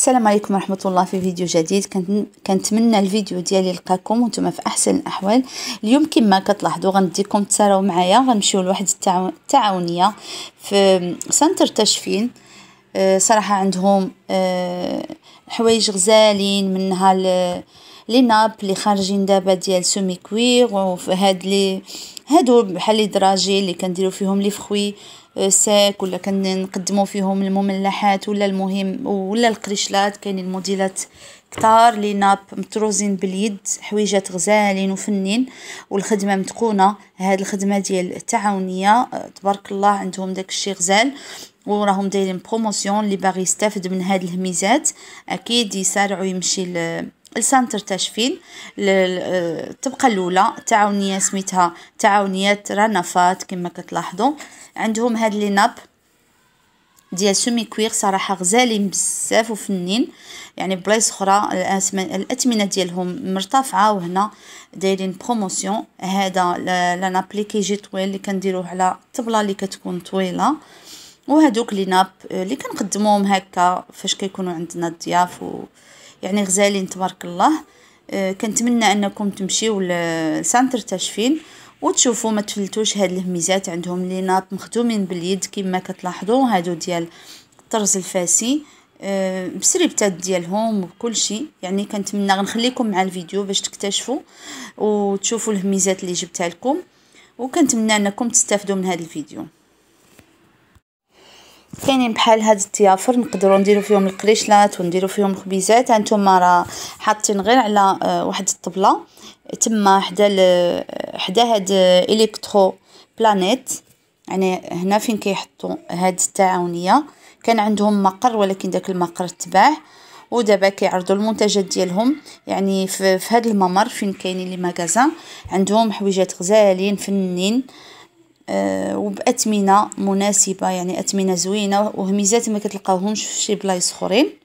السلام عليكم ورحمه الله في فيديو جديد كنتمنى الفيديو ديالي يلقاكم وانتم في احسن الاحوال اليوم كما كتلاحظوا غنديكم تساراو معايا غنمشيو لواحد التعاونيه في سنتر تشفين آه، صراحه عندهم آه، حوايج غزالين منها لي ناب اللي خارجين دابا ديال سومي وفي هاد لي هادو بحال لي دراجي اللي كنديرو فيهم لي فخوي آه، ساك ولا كنقدموا فيهم المملحات ولا المهم ولا القريشلات كاينين موديلات كتار لي ناب مطروزين باليد حويجات غزالين وفنين والخدمه متقونه هاد الخدمه ديال التعاونيه آه، تبارك الله عندهم داك الشيء غزال وراهم دايرين بروموسيون اللي باغي يستافد من هاد الهميزات اكيد يسارعوا يمشي لسنتر تشفين الطبقة الأولى تعاونية سميتها تعاونية رنفات كما كتلاحظوا عندهم هاد لي ناب ديال سومي كوير صراحه غزالين بزاف وفنين يعني بلايص اخرى الاثمنه ديالهم مرتفعه وهنا دايرين بروموسيون هذا لانابلي كيجي طويل اللي كنديروه على الطبله اللي كتكون طويله وهذوك لي ناب اللي كنقدموهم هكا فاش كيكونوا عندنا الضياف و يعني غزالين تبارك الله أه، كنتمنى انكم تمشيو لسانتر تاشفين وتشوفوا ما تفلتوش هاد الهميزات عندهم ناط مخدومين باليد كما كتلاحظوا هادو ديال الطرز الفاسي بسريبتات أه، ديالهم وكل شيء يعني كنتمنى غنخليكم مع الفيديو باش تكتشفوا وتشوفوا الهميزات اللي جبتها لكم وكنتمنى انكم تستافدوا من هذا الفيديو كاينين بحال هاد التيافر نقدروا نديروا فيهم القريشلات ونديروا فيهم الخبيزات هانتوما راه حاطين غير على آه، واحد الطبله تما حدا حدا هاد الكترو بلانيت يعني هنا فين كيحطوا هاد التعاونيه كان عندهم مقر ولكن داك المقر تباع ودابا كيعرضوا المنتجات ديالهم يعني في, هاد الممر فين كاينين لي عندهم حويجات غزالين فنين آه، وباثمنه مناسبه يعني اثمنه زوينه وهميزات ما كتلقاوهمش في شي بلايص اخرين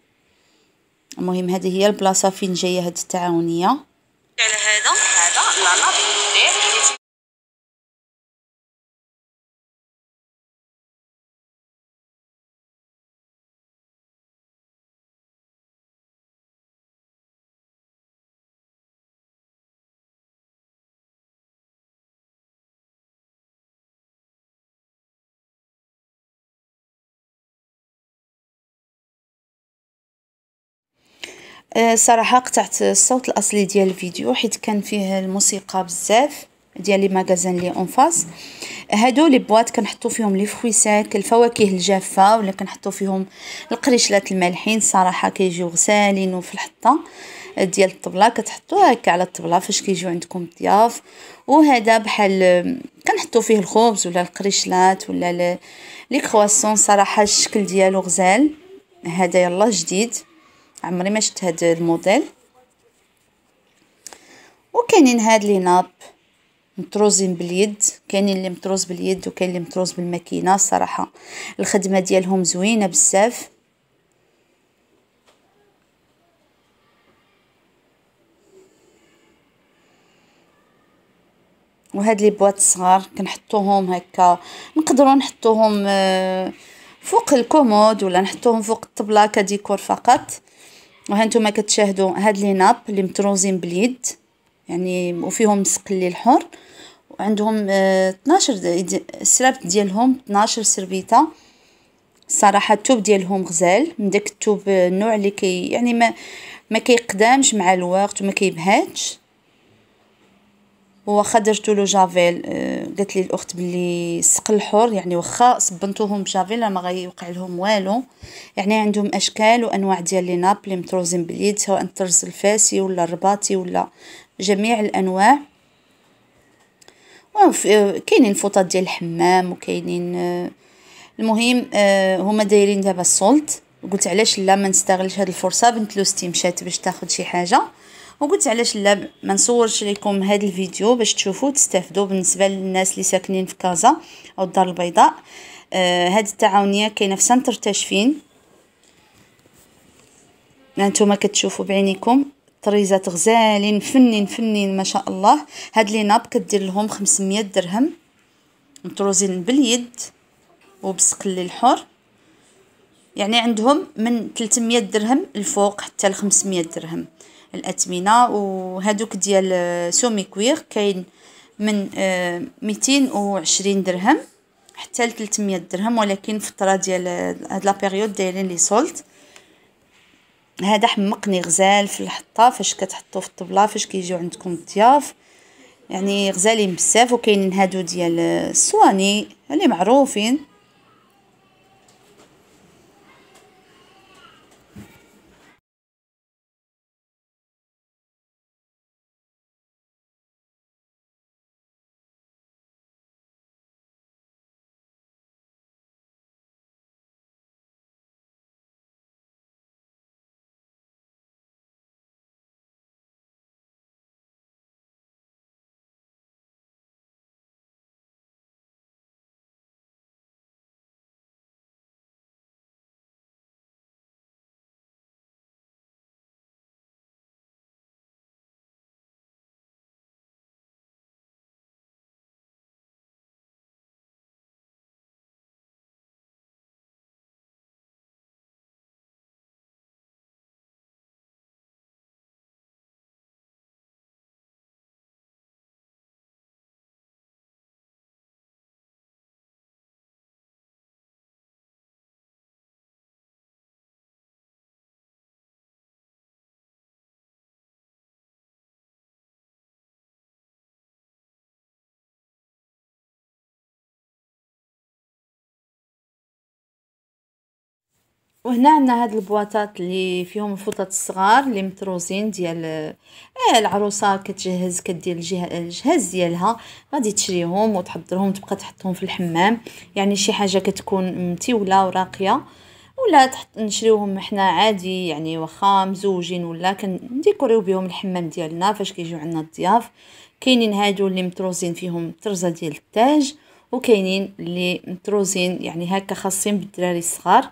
المهم هذه هي البلاصه فين جايه هاد التعاونيه على هذا هذا لا لا آه، صراحه قطعت الصوت الاصلي ديال الفيديو حيت كان فيه الموسيقى بزاف ديال لي ماغازان لي اون فاس هادو لي بواط كنحطو فيهم لي ساك الفواكه الجافه ولا كنحطو فيهم القريشلات المالحين صراحه كيجيو غسالين وفي الحطه آه، ديال الطبله كتحطوها هكا على الطبله فاش كيجيو عندكم الضياف وهذا بحال آه، كنحطو فيه الخبز ولا القريشلات ولا لي كرواسون صراحه الشكل ديالو غزال هذا يلا جديد عمري ما شفت هاد الموديل وكاينين هاد لي ناب مطروزين باليد كاينين اللي مطروز باليد وكاين اللي مطروز بالماكينه الصراحه الخدمه ديالهم زوينه بزاف وهاد لي بواط صغار كنحطوهم هكا نقدروا نحطوهم آه، فوق الكومود ولا نحطوهم فوق الطبله كديكور فقط وهانتوما كتشاهدوا هاد لي ناب اللي متروزين باليد يعني وفيهم سقلي الحر وعندهم اه 12 السراب ديالهم 12 سربيطه صراحه التوب ديالهم غزال من داك التوب آه، النوع اللي كي يعني ما ما كيقدامش مع الوقت وما كيبهاتش وخا درتو له جافيل آه، قالت لي الاخت بلي السق الحر يعني واخا صبنتوهم بجافيل ما غيوقع لهم والو يعني عندهم اشكال وانواع ديال لي ناب لي مطروزين باليد سواء الطرز الفاسي ولا الرباطي ولا جميع الانواع آه، كاينين فوطات ديال الحمام وكاينين آه، المهم هما دايرين دابا السولت قلت علاش لا ما نستغلش هاد الفرصه بنت لوستي مشات باش تاخد شي حاجه وقلت علاش لا ما نصورش لكم هذا الفيديو باش تشوفوا تستافدوا بالنسبه للناس اللي ساكنين في كازا او الدار البيضاء آه هاد التعاونيه كاينه في سنتر تاشفين هانتوما كتشوفوا بعينيكم طريزات غزالين فنين فنين ما شاء الله هاد لي ناب كدير لهم 500 درهم مطروزين باليد وبسقلي الحر يعني عندهم من 300 درهم الفوق حتى ل 500 درهم الأثمنة وهادوك ديال آه، سومي كوير كاين من آه، ميتين درهم حتى ل 300 درهم ولكن فترة ديال آه، هاد بيريود دايرين لي سولت هذا حمقني غزال في الحطة فاش كتحطو في الطبلة فاش كيجيو عندكم الضياف يعني غزالين بزاف وكاينين هادو ديال الصواني اللي معروفين وهنا عندنا هاد البواطات اللي فيهم الفوطات الصغار اللي مطروزين ديال اه العروسه كتجهز كدير الجهاز ديالها غادي تشريهم وتحضرهم تبقى تحطهم في الحمام يعني شي حاجه كتكون متيوله وراقيه ولا تحط نشريوهم حنا عادي يعني واخا مزوجين ولا كنديكوريو بهم الحمام ديالنا فاش كيجيو عندنا الضياف كاينين هادو اللي مطروزين فيهم ترزه ديال التاج وكاينين اللي مطروزين يعني هكا خاصين بالدراري الصغار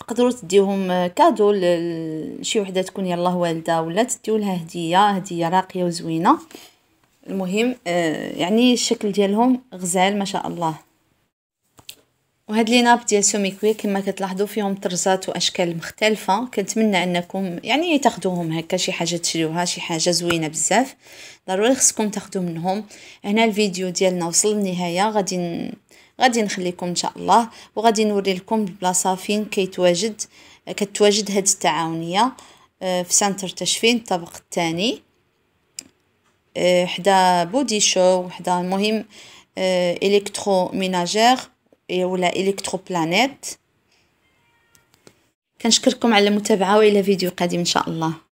تقدروا تديوهم كادو لشي وحده تكون يلا والده ولا تديو لها هديه هديه راقيه وزوينه المهم آه، يعني الشكل ديالهم غزال ما شاء الله وهاد لي ناب ديال سوميكوي كما كتلاحظوا فيهم طرزات واشكال مختلفه كنتمنى انكم يعني تاخذوهم هكا شي حاجه تشريوها شي حاجه زوينه بزاف ضروري خصكم تاخذوا منهم هنا الفيديو ديالنا وصل للنهايه غادي غادي نخليكم ان شاء الله وغادي نوري لكم البلاصه فين كيتواجد كتواجد هاد التعاونيه آه، في سنتر تشفين الطابق الثاني آه، حدا بودي شو حدا المهم آه، الكترو ميناجير إيه، ولا الكترو بلانيت كنشكركم على المتابعه والى فيديو قادم ان شاء الله